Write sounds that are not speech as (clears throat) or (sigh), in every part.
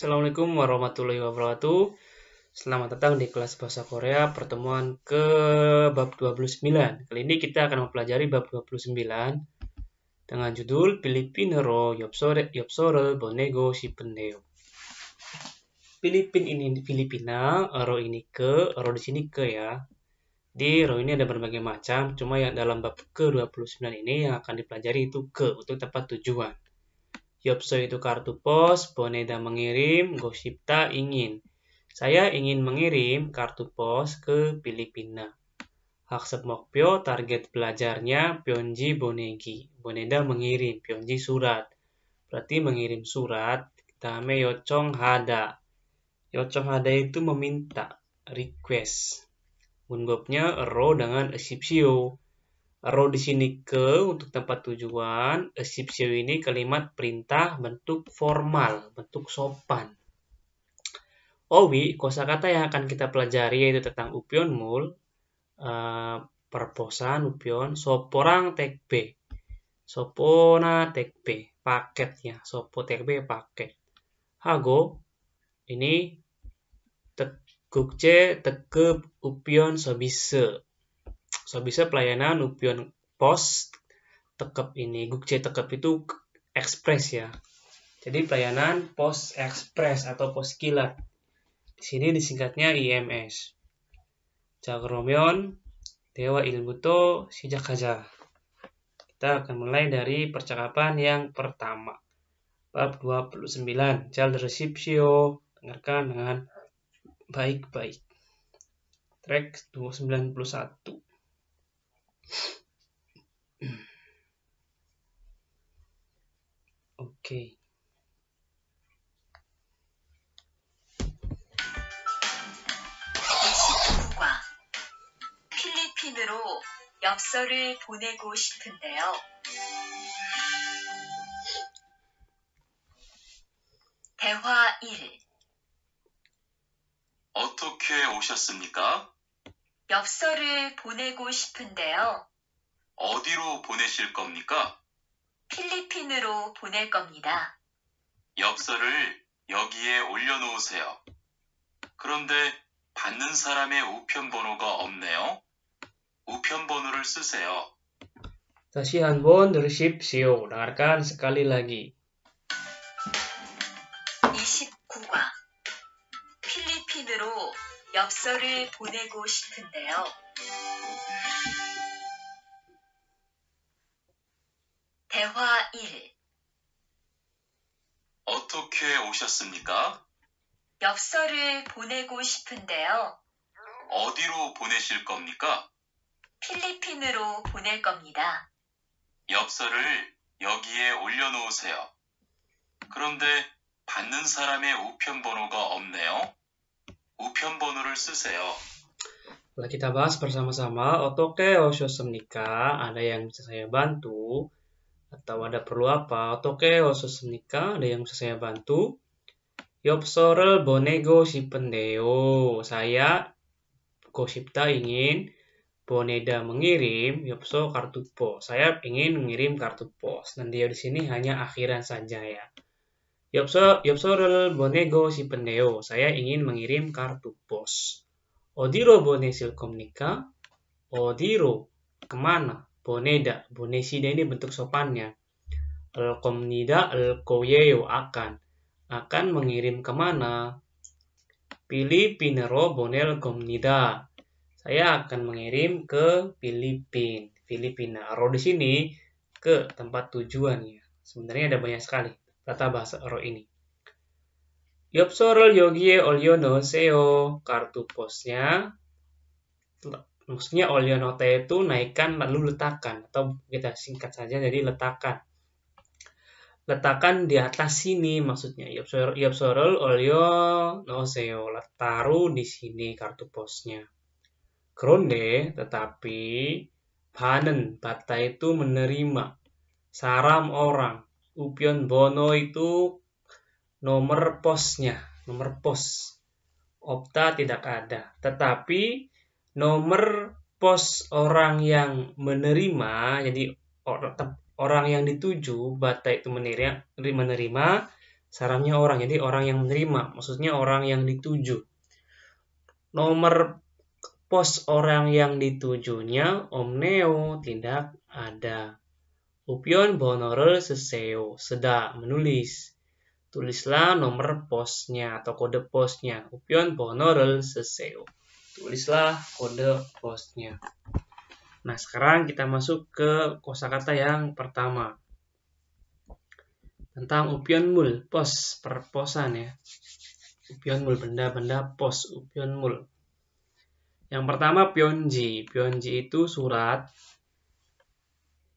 Assalamualaikum warahmatullahi wabarakatuh. Selamat datang di kelas Bahasa Korea pertemuan ke bab 29. Kali ini kita akan mempelajari bab 29 dengan judul Filipinero Yopsore Yopsore Bonego Shipendeo. Filipin ini Filipina, ro ini ke, ro di sini ke ya. Di ro ini ada berbagai macam, cuma yang dalam bab ke-29 ini yang akan dipelajari itu ke untuk tempat tujuan. Yopso itu kartu pos, Boneda mengirim, Goshipta ingin. Saya ingin mengirim kartu pos ke Filipina. Haksep Mokpyo target belajarnya Pyonji Bonegi. Boneda mengirim, Pyonji surat. Berarti mengirim surat, Dame Yocong Hada. Yocong Hada itu meminta, request. Unbobnya Ro dengan esipsio row di sini ke untuk tempat tujuan, asipsio eh, ini kalimat perintah bentuk formal, bentuk sopan. Owi, kata yang akan kita pelajari yaitu tentang upion mul, uh, perposan upion, soporang b. sopona tek b. Paketnya sopo B, paket. Hago, ini tek, gukce tekep upion sobise, bisa pelayanan Upion anu Pos tekep ini. Gukce tekep itu ekspres ya. Jadi pelayanan pos express atau pos kilat. Di sini disingkatnya IMS. Jagromion Dewa Ilmu To Sijakhaja. Kita akan mulai dari percakapan yang pertama. Bab 29, Jal Resipsio. Dengarkan dengan baik-baik. Track 291. 오케이. 필리핀으로 엽서를 보내고 싶은데요. 대화 1 어떻게 오셨습니까? 엽서를 보내고 싶은데요. 어디로 보내실 겁니까? 필리핀으로 보낼 겁니다. 엽서를 여기에 올려놓으세요. 그런데 받는 사람의 우편번호가 없네요. 우편번호를 쓰세요. 다시 한번 들으십시오. d e n sekali lagi. 29과 필리핀으로 엽서를 보내고 싶은데요. 대화 1 어떻게 오셨습니까? 엽서를 보내고 싶은데요. 어디로 보내실 겁니까? 필리핀으로 보낼 겁니다. 엽서를 여기에 올려놓으세요. 그런데 받는 사람의 우편 번호가 없네요. 우편 번호를 쓰세요. Setelah kita bahas bersama-sama, otoke oshosomnika, ada yang bisa saya bantu, atau ada perlu apa, otoke oshosomnika, ada yang bisa saya bantu. Yopsorel bonego shipendeo, saya Koshipta ingin Boneda mengirim Yopso kartu pos. Saya ingin mengirim kartu pos. Dan dia di sini hanya akhiran saja ya. Yopsorel bonego si pendeo. Saya ingin mengirim kartu pos. Odiro bone silkomnika. Odiro kemana? Boneda. Bonesida ini bentuk sopannya. Elkomnida elkoyeo akan. Akan mengirim kemana? Filipinero bonel komnida. Saya akan mengirim ke Filipin. Filipina. Aro di sini ke tempat tujuannya. Sebenarnya ada banyak sekali tata bahasa Oro ini. Yopsorol yogie oliono seo kartu posnya maksudnya olionote itu naikkan lalu letakkan atau kita singkat saja jadi letakkan letakkan di atas sini maksudnya yopsorol seo. taruh di sini kartu posnya Kronde tetapi panen bata itu menerima saram orang Upion Bono itu nomor posnya, nomor pos. Opta tidak ada. Tetapi nomor pos orang yang menerima, jadi orang yang dituju, bata itu menerima, menerima sarannya orang. Jadi orang yang menerima, maksudnya orang yang dituju. Nomor pos orang yang ditujunya Om Neo tidak ada. Upion Bonorel Seseo sedang menulis. Tulislah nomor posnya atau kode posnya. Upion Bonorel Seseo. Tulislah kode posnya. Nah, sekarang kita masuk ke kosakata yang pertama. Tentang upion mul, pos, perposan ya. Upion mul, benda-benda pos, upion mul. Yang pertama pionji. Pionji itu surat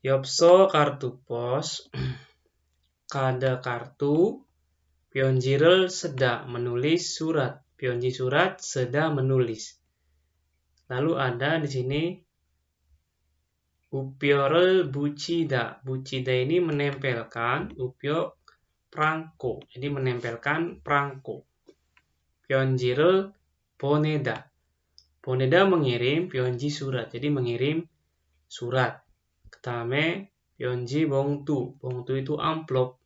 Yopso kartu pos, (clears throat) kada kartu, Pionjirel sedang menulis surat, Pionji surat sedang menulis. Lalu ada di sini Upiorel bucida. Bucida ini menempelkan upio prangko. Jadi menempelkan prangko. Pionjirel poneda. Poneda mengirim pionji surat. Jadi mengirim surat. 그 다음에 bongtu, bongtu itu amplop.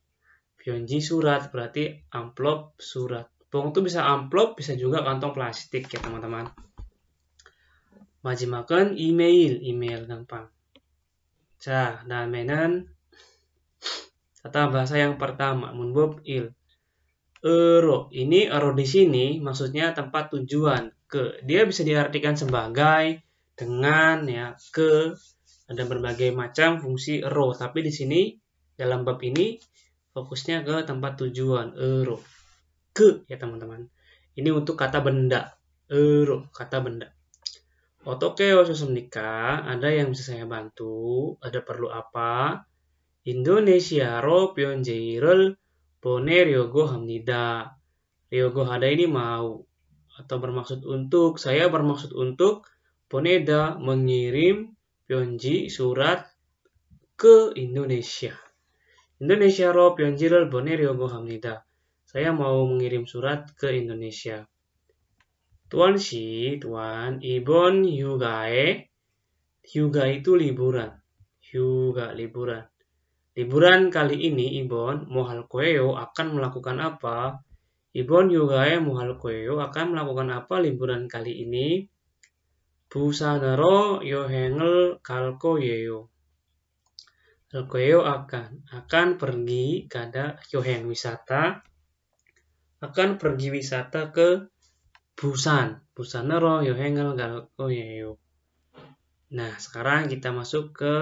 Pionji surat, berarti amplop surat. Bongtu bisa amplop, bisa juga kantong plastik ya teman-teman. Majimakan email, email gampang. Nah, menan tata bahasa yang pertama, munbob il. Ero, ini ero di sini maksudnya tempat tujuan ke. Dia bisa diartikan sebagai dengan ya ke ada berbagai macam fungsi ero tapi di sini dalam bab ini fokusnya ke tempat tujuan ero ke ya teman-teman. Ini untuk kata benda ero kata benda. Otoke nikah ada yang bisa saya bantu? Ada perlu apa? Indonesia ro pionjeirul pone ryogo hamnida. Ryogo ada ini mau atau bermaksud untuk, saya bermaksud untuk Poneda mengirim 편지, surat ke Indonesia. Indonesia 로 편지를 보내려고 합니다. Saya mau mengirim surat ke Indonesia. Tuan si, tuan, ibon hyugae. Hyuga itu liburan. Hyuga liburan. Liburan kali ini ibon mohal koeyo akan melakukan apa? Ibon hyugae mohal koeyo akan melakukan apa liburan kali ini? Busanaro yo hengel kalko yeyo. Kalko akan akan pergi kada yo heng wisata akan pergi wisata ke Busan. Busanaro yo hengel kalko Nah, sekarang kita masuk ke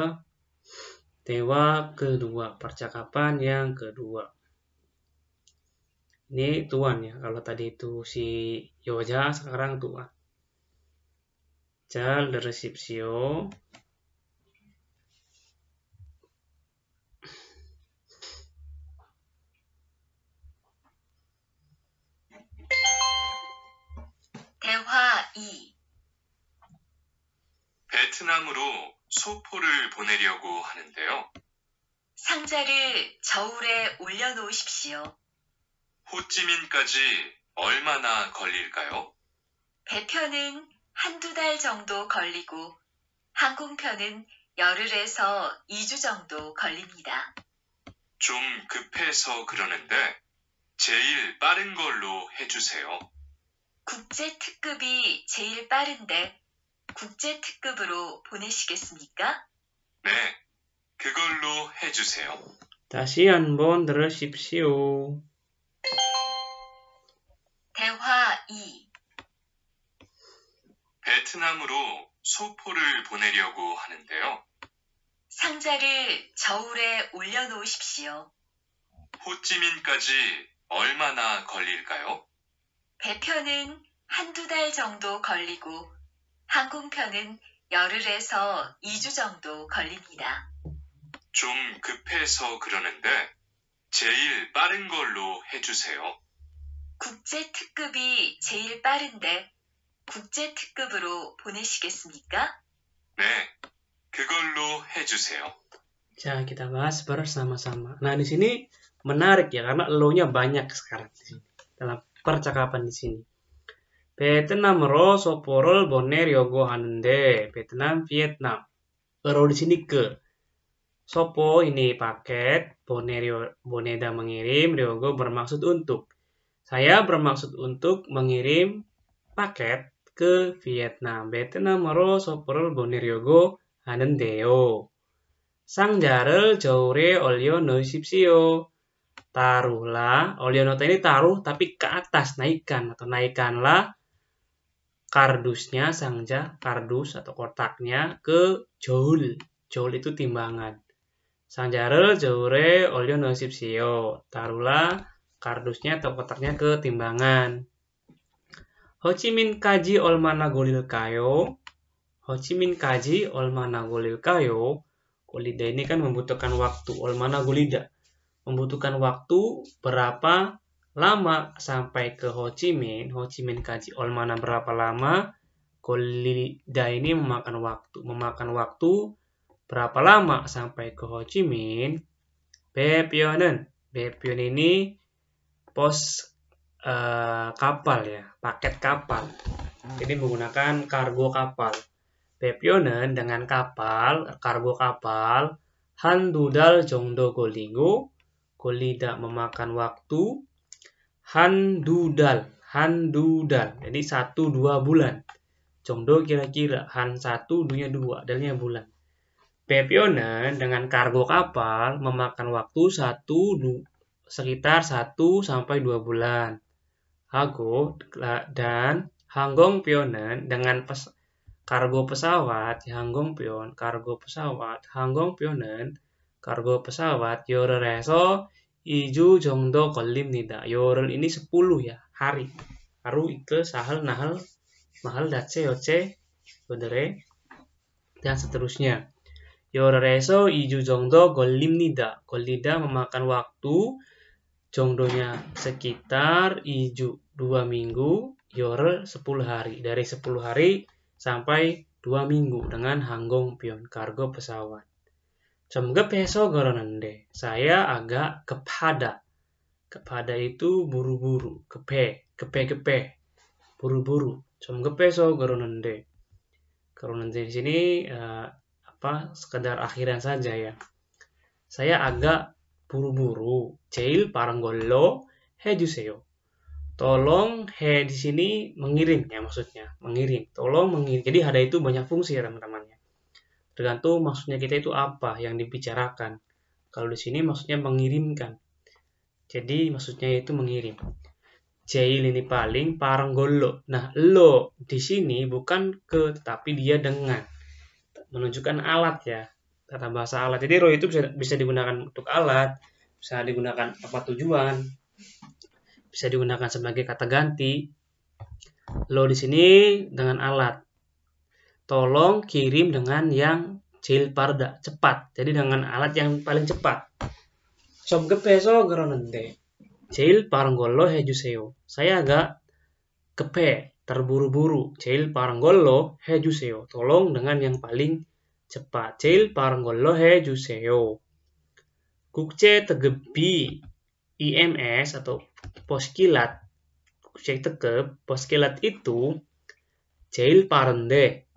tewa kedua, percakapan yang kedua ini tuan ya kalau tadi itu si Yoja sekarang tuan 잘 들으십시오. 대화 2 베트남으로 소포를 보내려고 하는데요. 상자를 저울에 올려놓으십시오. 호찌민까지 얼마나 걸릴까요? 배편은 한두 달 정도 걸리고 항공편은 열흘에서 2주 정도 걸립니다. 좀 급해서 그러는데 제일 빠른 걸로 해주세요. 국제 특급이 제일 빠른데 국제 특급으로 보내시겠습니까? 네, 그걸로 해주세요. 다시 한번 들으십시오. 대화 2 베트남으로 소포를 보내려고 하는데요. 상자를 저울에 올려놓으십시오. 호찌민까지 얼마나 걸릴까요? 배편은 한두 달 정도 걸리고 항공편은 열흘에서 2주 정도 걸립니다. 좀 급해서 그러는데 제일 빠른 걸로 해주세요. 국제 특급이 제일 빠른데 국제 특급으로 보내시겠습니까? 네, 그걸로 해주세요. 자, kita bahas bersama-sama. Nah, di sini menarik ya, karena lo-nya banyak sekarang di sini, dalam percakapan di sini. 베트남으로 소포를 Boner Yogo hanende. Vietnam. Vietnam Ro di sini ke. Sopo ini paket, Boner boneda mengirim, Yogo bermaksud untuk. Saya bermaksud untuk mengirim paket ke Vietnam. Betenamoro soporol boneriogo deo. Sang jarel jaure olio sipsio. Taruhlah, olio nota ini taruh tapi ke atas naikkan atau naikkanlah kardusnya sangja kardus atau kotaknya ke joule. Joule itu timbangan. Sang Sanjarel jaure olio noisipsio. tarula kardusnya atau kotaknya ke timbangan. Ho Chi Minh kaji olmana golil kayo. Ho Chi Minh kaji olmana golil kayo. Golida ini kan membutuhkan waktu. Olmana golida. Ya? Membutuhkan waktu berapa lama sampai ke Ho Chi Minh. Ho Chi Minh kaji olmana berapa lama. Golida ini memakan waktu. Memakan waktu berapa lama sampai ke Ho Chi Minh. Bepionen. ini pos Eh, kapal ya, paket kapal. Ini hmm. menggunakan kargo kapal. Pepionen dengan kapal, kargo kapal, handudal Dudal Jongdo Golingo, tidak memakan waktu, handudal handudal jadi satu dua bulan. Jongdo kira-kira, Han satu dunia dua dalnya bulan. Pepionen dengan kargo kapal memakan waktu 1 sekitar 1 sampai 2 bulan. Hago dan Hanggong Pionen dengan pes kargo pesawat Hanggong Pion kargo pesawat Hanggong Pionen kargo pesawat Yorereso Iju Jongdo Kolim Nida. Yorel ini 10 ya, hari. Haru itu Sahal Nahal Mahal dace COC Yodere dan seterusnya. Yorereso Iju Jongdo Kolim Nida. Kolida memakan waktu Jongdonya sekitar Iju 2 minggu, yore 10 hari. Dari 10 hari sampai 2 minggu dengan Hanggong Pion, kargo pesawat. Jomge peso goronende, saya agak kepada. Kepada itu buru-buru, kepe, kepe-kepe, buru-buru. Jomge peso goronende. Goronende di sini uh, apa sekedar akhiran saja ya. Saya agak buru-buru. 제일 빠른 he juseo. Tolong he di sini mengirim ya maksudnya mengirim. Tolong mengirim. Jadi ada itu banyak fungsi ya teman-teman Tergantung maksudnya kita itu apa yang dibicarakan. Kalau di sini maksudnya mengirimkan. Jadi maksudnya itu mengirim. Jail ini paling paranggolo. Nah, lo di sini bukan ke tetapi dia dengan menunjukkan alat ya kata bahasa alat. Jadi roh itu bisa, bisa digunakan untuk alat, bisa digunakan apa tujuan, bisa digunakan sebagai kata ganti. Lo di sini dengan alat. Tolong kirim dengan yang cil parda, cepat. Jadi dengan alat yang paling cepat. Sob gepeso geronente. Cil paranggolo hejuseo. Saya agak kepe, terburu-buru. Cil paranggolo hejuseo. Tolong dengan yang paling cil parang 빠른 he juseyo. Kukce tegebi IMS atau poskilat kukce tegep poskilat itu jail parende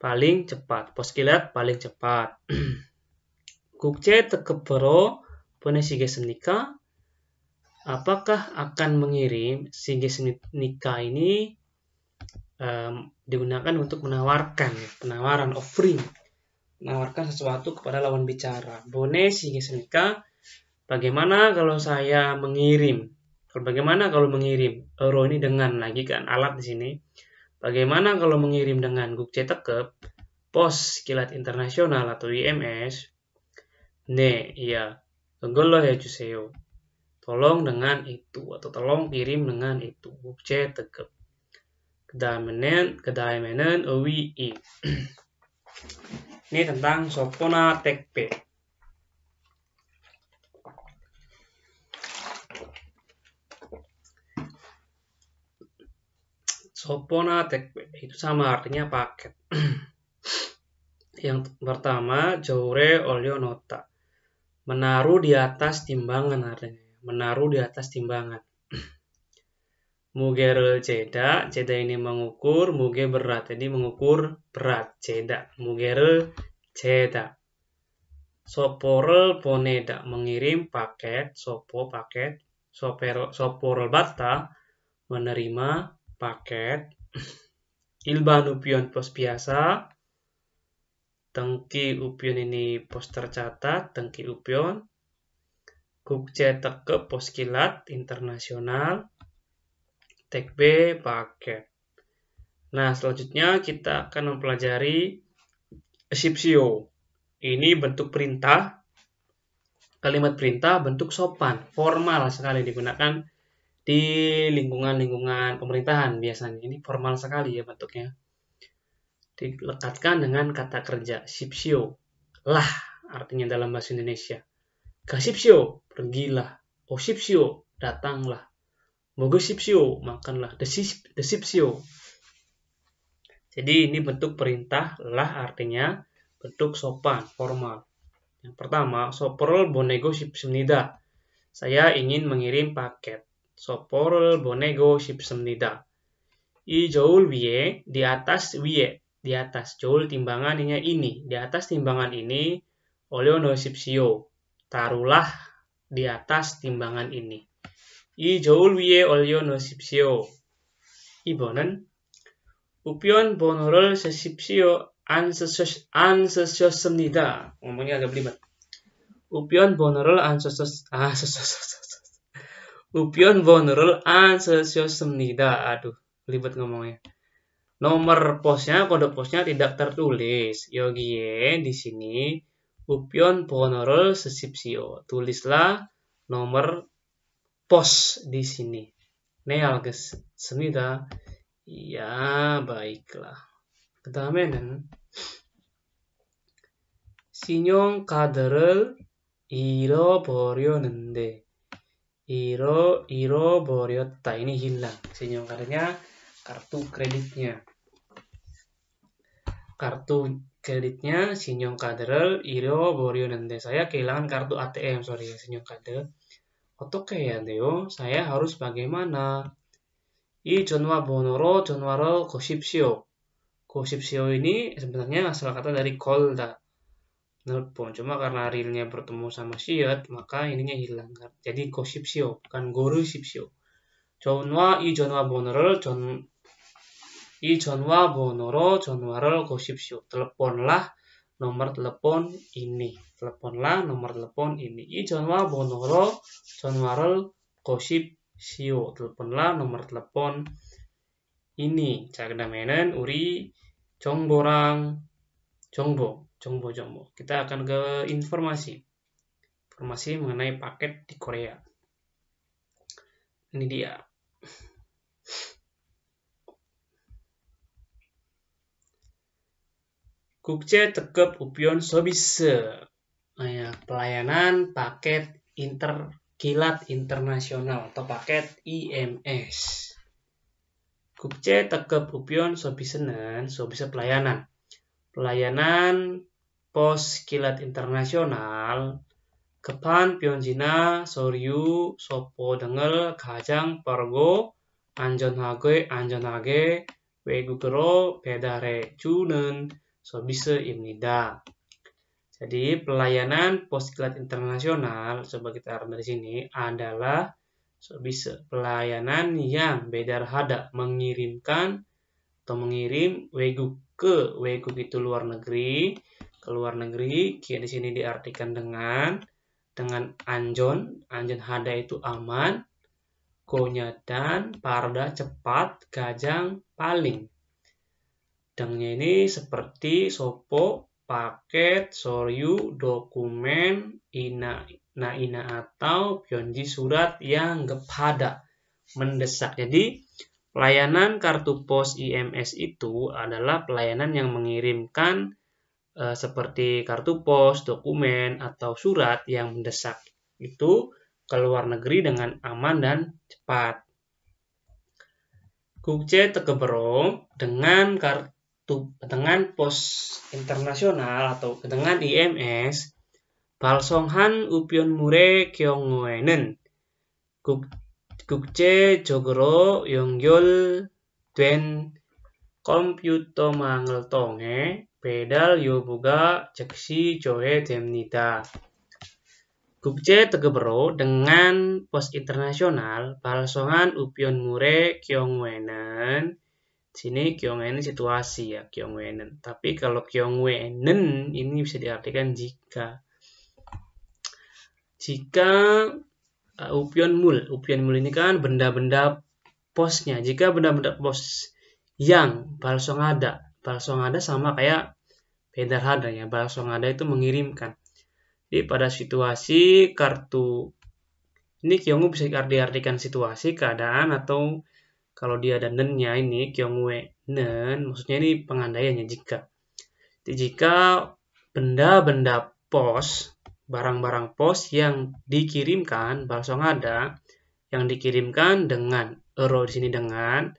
paling cepat poskilat paling cepat kukce 국제 tegebero senika Apakah akan mengirim sigesnika ini um, digunakan untuk menawarkan penawaran offering menawarkan sesuatu kepada lawan bicara bone sigesenika bagaimana kalau saya mengirim kalau bagaimana kalau mengirim euro ini dengan lagi kan alat di sini bagaimana kalau mengirim dengan gugce tekep pos kilat internasional atau IMS ne iya Tunggu ya cuseo. Tolong dengan itu atau tolong kirim dengan itu. C tegap kedaimenan, kedaimenan owi i. Ini tentang sopona tekpe. Sopona tekpe itu sama artinya paket. Yang pertama, jaure olio nota. Menaruh di atas timbangan artinya. Menaruh di atas timbangan. Mugerul ceda, ceda ini mengukur, muge berat, jadi mengukur berat, ceda, mugerul ceda. Soporel poneda, mengirim paket, sopo paket, soporel bata, menerima paket. (clears throat) Ilban upion pos biasa, tengki upion ini pos tercatat, tengki upion. Kukce teke pos kilat internasional, tag B paket. Nah, selanjutnya kita akan mempelajari sipsio. Ini bentuk perintah, kalimat perintah bentuk sopan, formal sekali digunakan di lingkungan-lingkungan pemerintahan biasanya. Ini formal sekali ya bentuknya. Dilekatkan dengan kata kerja sipsio. Lah artinya dalam bahasa Indonesia. Kasipsio, pergilah. Osipsio, oh, datanglah sipsio, makanlah. Desip, desipsio. Jadi ini bentuk perintah lah artinya bentuk sopan, formal. Yang pertama, soporol bonego sipsemnida. Saya ingin mengirim paket. Soporol bonego sipsemnida. I joul wie, di atas wie, di atas joul timbangan ini, ini. Di atas timbangan ini, oleo sipsio, tarulah di atas timbangan ini. 이 저울 위에 올려놓으십시오. 2번은 우편번호를 쓰십시오. 안, 쓰셨, 안 쓰셨습니다. ngomongnya agak berlibat. 우편번호를 안 쓰셨, 아, (laughs) 쓰셨, 우편 번호를 안 쓰셨습니다. Aduh, ribet ngomongnya. Nomor posnya, kode posnya tidak tertulis. Yogie di sini upion 번호를 sesipsio Tulislah nomor pos di sini. Neal guys, seni Ya baiklah. Kita menen. Sinyong kaderel iro borio nende. Iro iro borio ta ini hilang. Sinyong kadernya kartu kreditnya. Kartu kreditnya sinyong kaderel iro borio nende. Saya kehilangan kartu ATM sorry sinyong kader. 어떻게 해야 돼요? saya harus bagaimana? 이 전화 번호로 전화를 거십시오. 거십시오 ini sebenarnya asal kata dari kolda. Nelpon. Cuma karena realnya bertemu sama siat, maka ininya hilang. Jadi ko십시오, bukan gorisipsio. 전화 이 bonoro jon 전, 이 전화 번호로 전화를 거십시오. Teleponlah nomor telepon ini. Teleponlah nomor telepon ini. I jonwa bonoro jonwarel gosip sio Teleponlah nomor telepon ini. menen uri jongborang jongbo. Jongbo jongbo. Kita akan ke informasi. Informasi mengenai paket di Korea. Ini dia. 국제 특급 우편 서비스 pelayanan paket inter kilat internasional atau paket IMS. Kukce tekep upion sobisenan, sobise pelayanan. Pelayanan pos kilat internasional kepan pionjina soryu sopo dengel kajang pergo anjonage anjonage wegukero pedare junen Sobise imnida. Jadi pelayanan posklat internasional coba kita dari sini adalah Sobise pelayanan yang bedar hada mengirimkan atau mengirim wegu ke wegu itu luar negeri ke luar negeri kia di sini diartikan dengan dengan anjon anjon hada itu aman konya dan parda cepat gajang paling Dangnya ini seperti sopo, paket, soryu, dokumen, ina, na ina atau pionji surat yang kepada mendesak. Jadi pelayanan kartu pos IMS itu adalah pelayanan yang mengirimkan e, seperti kartu pos, dokumen atau surat yang mendesak itu ke luar negeri dengan aman dan cepat. Kukce Tegebro dengan kartu dengan pos internasional atau dengan IMS Balsonghan Upion Mure Kyongwenen Gukje Jogoro Yongyol Duen Komputo Mangel Pedal Yobuga Jeksi Joe Demnida Gukje Tegebro dengan pos internasional Balsonghan Upion Mure Kyongwenen Sini Kyongwenen situasi ya, Kyongwenen. Tapi kalau Kyongwenen ini bisa diartikan jika jika uh, upion mul, upion mul ini kan benda-benda posnya. Jika benda-benda pos yang ada balsong ada sama kayak ada ya. ada itu mengirimkan. Jadi pada situasi kartu ini Kyongu bisa diartikan situasi, keadaan atau kalau dia ada nennya ini, kyongwe nen, maksudnya ini pengandaiannya jika. jika benda-benda pos, barang-barang pos yang dikirimkan, langsung ada, yang dikirimkan dengan, euro di sini dengan,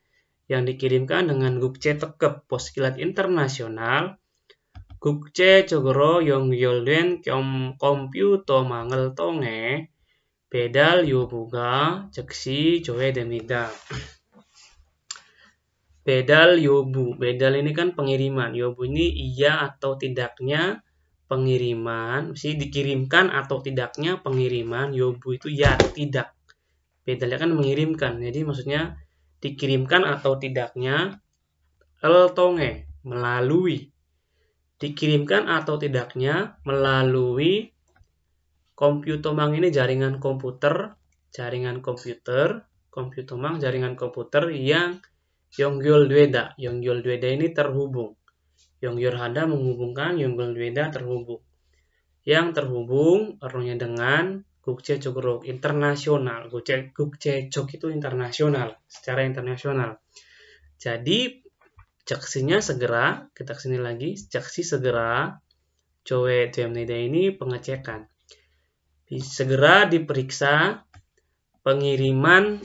yang dikirimkan dengan Gukce Tekep Pos Kilat Internasional, Gukce Cogoro yolden Kyom komputo Mangel Tonge, Pedal yobuga Ceksi Joe Demida. Bedal yobu. Bedal ini kan pengiriman. Yobu ini iya atau tidaknya pengiriman. Mesti dikirimkan atau tidaknya pengiriman. Yobu itu ya tidak. Bedalnya kan mengirimkan. Jadi maksudnya dikirimkan atau tidaknya eltonge melalui dikirimkan atau tidaknya melalui komputomang ini jaringan komputer jaringan komputer komputomang jaringan komputer yang Yonggyul Dweda. Yonggyul Dweda ini terhubung. Yonggyeol Hada menghubungkan Yonggyul Dweda terhubung. Yang terhubung erunya dengan Gukce Cukruk internasional. Gukce, Gukce Cuk itu internasional, secara internasional. Jadi caksinya segera, kita kesini lagi, caksi segera Cowe Dweda ini pengecekan. Segera diperiksa pengiriman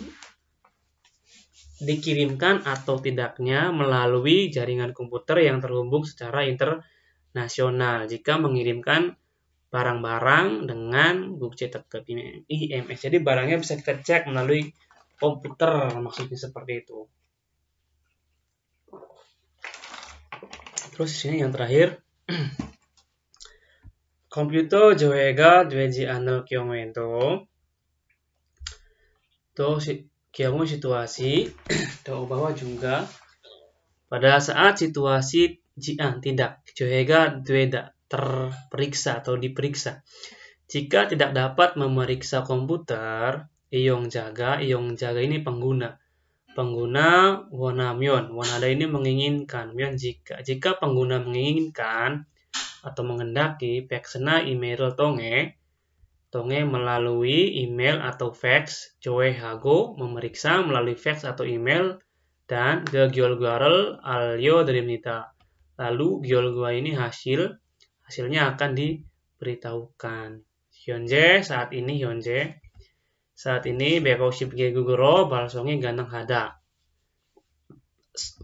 dikirimkan atau tidaknya melalui jaringan komputer yang terhubung secara internasional jika mengirimkan barang-barang dengan bukti cetak ke IMS. Jadi barangnya bisa kita cek melalui komputer maksudnya seperti itu. Terus ini yang terakhir. (clears throat) Komputer Joega Dweji anel Kyongwento. Tuh si kamu situasi dan (clears throat) bahwa juga pada saat situasi jian ah, tidak johega dueda terperiksa atau diperiksa jika tidak dapat memeriksa komputer iyong jaga iyong jaga ini pengguna pengguna mion wanada ini menginginkan myon jika jika pengguna menginginkan atau mengendaki peksena email tonge Tonge melalui email atau fax, Joe Hago memeriksa melalui fax atau email, dan ke Gyolgwarel Alyo Drimnita. Lalu Gyolgwa ini hasil, hasilnya akan diberitahukan. Hyunje saat ini Hyunje. Saat ini Beko Shipge Gugoro Balsongi Ganang Hada.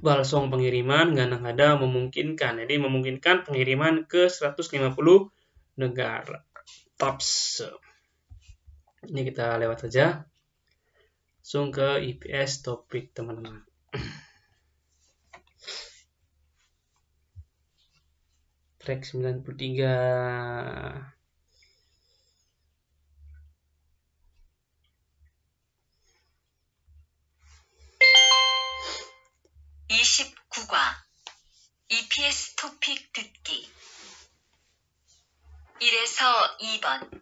Balsong pengiriman Ganang Hada memungkinkan. Jadi memungkinkan pengiriman ke 150 negara. TOPS. Ini kita lewat saja. Langsung ke IPS topik teman-teman. Track 93. EPS topik 듣기 1에서 2번.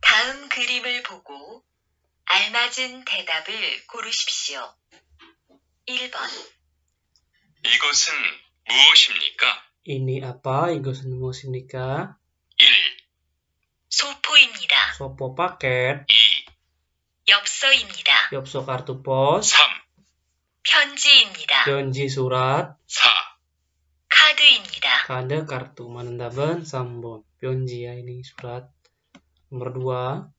다음 그림을 보고 알맞은 대답을 고르십시오. 1번. 이것은 무엇입니까? Ini apa? Igosen musimnika. 1. 소포입니다. Sopo paket. 2. 엽서입니다. Yopso kartu pos. 3. 편지입니다. Yonji surat. 4. 카드입니다. Kade kartu manendaban sambon. Pionjia ya, ini surat nomor 2 2번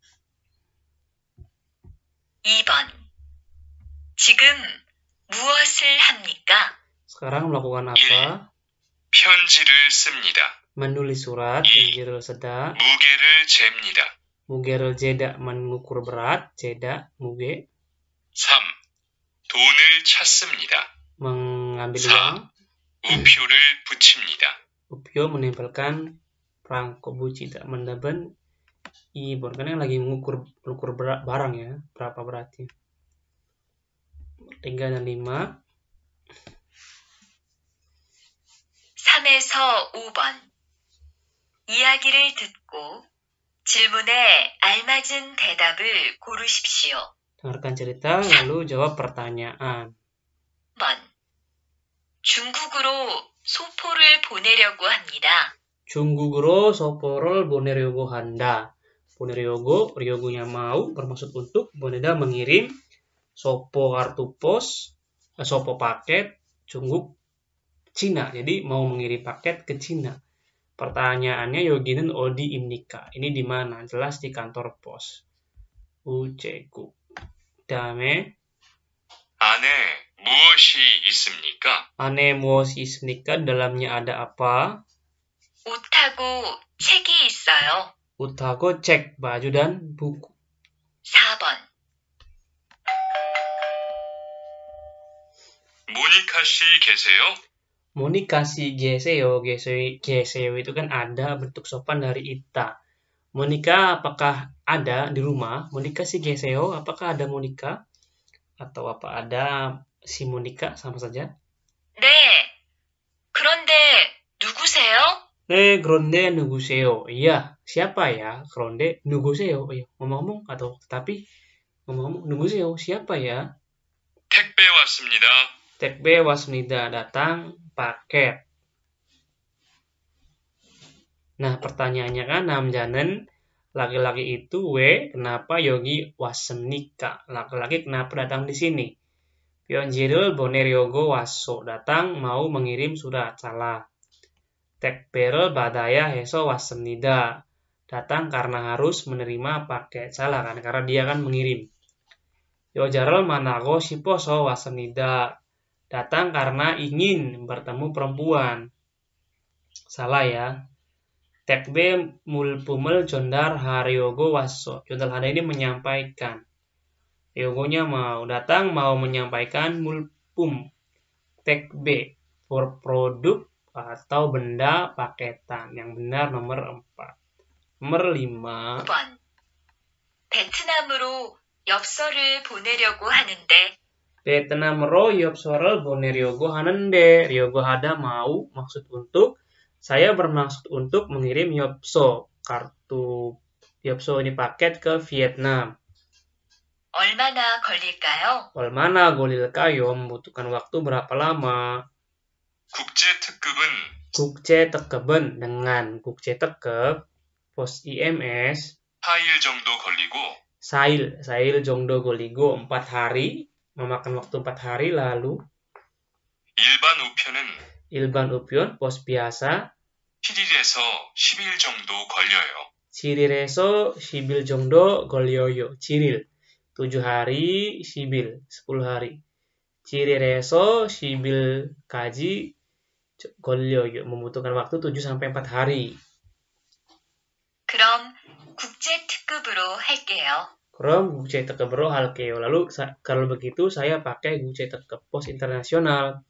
지금 무엇을 합니까? Sekarang melakukan apa? 편지를 씁니다. Menulis surat, menjiril seda. 무게를 잽니다. 무게를 mengukur berat, 무게. 3. 돈을 찾습니다. mengambil uang. 우표를 붙입니다. 우표 menempelkan Pangkobuchi tidak mendaban ibon karena lagi mengukur berat barang ya berapa beratnya Tiga dan lima. 3에서 이야기를 듣고 질문에 알맞은 대답을 고르십시오. Dengarkan cerita lalu jawab pertanyaan. 1 중국으로 소포를 보내려고 합니다. Chungguguro soporol boneryogo handa. Boneryogo, ryogonya mau, bermaksud untuk, boneda mengirim, sopo kartu pos, eh, sopo paket, cungguk Cina. Jadi mau mengirim paket ke Cina. Pertanyaannya Yoginen Odi Imnika. Ini di mana? Jelas di kantor pos. Uceku, dame. Ane, 무엇이 있습니까? Ane, 무엇이 있습니까? Dalamnya ada apa? 옷하고 책이 있어요. 옷하고 책, baju dan buku. 4번. 모니카 씨 계세요? 모니카 씨 계세요? 계세요, 계세요 itu kan ada bentuk sopan dari ita. Monika apakah ada di rumah? Monika si Geseo, apakah ada Monika? Atau apa ada si Monika sama saja? Eh, Gronde Nuguseo. Iya, siapa ya Gronde Nuguseo? Oh iya, ngomong-ngomong atau tapi ngomong-ngomong Nuguseo siapa ya? Tekbe wasmida. Tekbe wasmida Datang paket. Nah, pertanyaannya kan namjanen laki-laki itu we kenapa yogi wasenika? laki-laki kenapa datang di sini pionjirul boner yogo waso datang mau mengirim surat salah Tekperel badaya heso wasenida Datang karena harus menerima paket salah kan karena dia kan mengirim. Yo Jarol manago siposo wasenida Datang karena ingin bertemu perempuan. Salah ya. Tekbe mulpumel jondar haryogo waso. jondar hari ini menyampaikan. Yogonya mau datang mau menyampaikan mulpum. Tekbe for produk atau benda paketan. Yang benar nomor 4. Nomor 5. 5번. 베트남으로 엽서를 보내려고 하는데 베트남 ro yobsorel boneryogo hanende. Ryogo hada mau maksud untuk. Saya bermaksud untuk mengirim yopso kartu yopso ini paket ke Vietnam. Olmana golilkayo? Olmana golilkayo membutuhkan waktu berapa lama? 국제 특급은 국제 특급은 dengan 국제 특급 pos IMS 4일 정도 걸리고 4일 정도 걸리고 4 hari memakan waktu 4 hari lalu 일반 우편은 일반 우편 pos biasa 7일에서 10일 정도 걸려요. 7일에서 10일 정도 걸려요. 7일 7 hari, 10일 10 hari. 7일에서 10일까지 걸려 membutuhkan waktu 7 sampai 4 hari. 그럼 국제 특급으로 할게요. 그럼 국제 특급으로 할게요. Lalu kalau begitu saya pakai 국제 특급 pos internasional.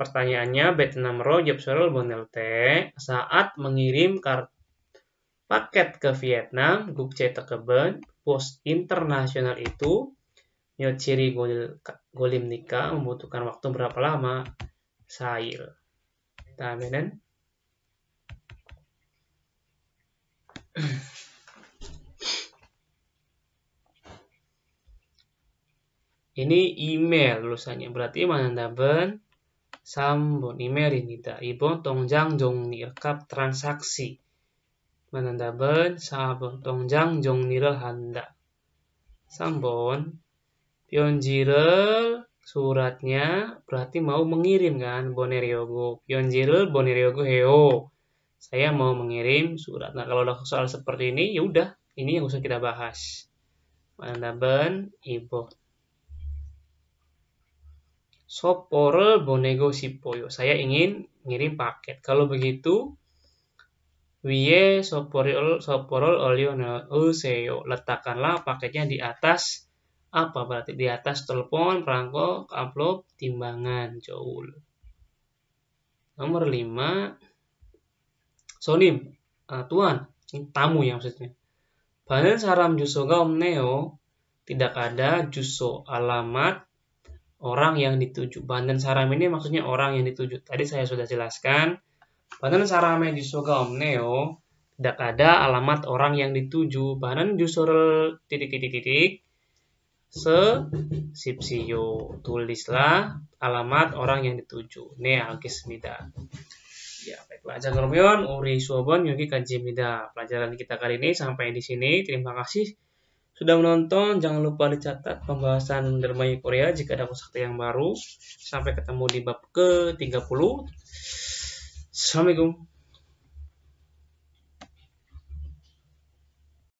Pertanyaannya, Vietnam Ro Jepsorel Bonelte saat mengirim paket ke Vietnam, Gukce Tekeben, pos internasional itu, Nyociri Golim Nika membutuhkan waktu berapa lama? Sail. ثامنا ini email lulusannya berarti menandakan sambon email ini tak ibon tongjang jong nirkap transaksi menandakan sabon tongjang jong nirel handa sambon pionjirel suratnya berarti mau mengirim kan Boneryogo Pyonjirul Boneryogo Heo saya mau mengirim surat nah kalau ada soal seperti ini ya udah ini yang usah kita bahas mandaben ibo soporel bonego sipoyo saya ingin ngirim paket kalau begitu wie soporel soporel olio useo letakkanlah paketnya di atas apa berarti di atas telepon, perangko, amplop, timbangan, jauh Nomor 5 sonim, uh, tuan, ini tamu ya maksudnya. Banen saram jusoga omneo tidak ada juso alamat orang yang dituju. Banen saram ini maksudnya orang yang dituju. Tadi saya sudah jelaskan. Banen sarame jusoga omneo tidak ada alamat orang yang dituju. Banen jusor titik titik titik se sesipsiyo. Tulislah alamat orang yang dituju. Ne mida Ya, baiklah. jangan Jagormion, Uri Suobon, Yogi Kajimida. Pelajaran kita kali ini sampai di sini. Terima kasih sudah menonton. Jangan lupa dicatat pembahasan drama Korea jika ada kosakata yang baru. Sampai ketemu di bab ke-30. Assalamualaikum.